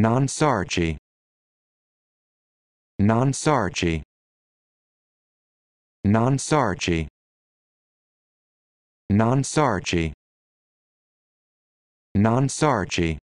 Non-sarchi. Non-sarchi. Non-sarchi. Non-sarchi. Non-sarchi.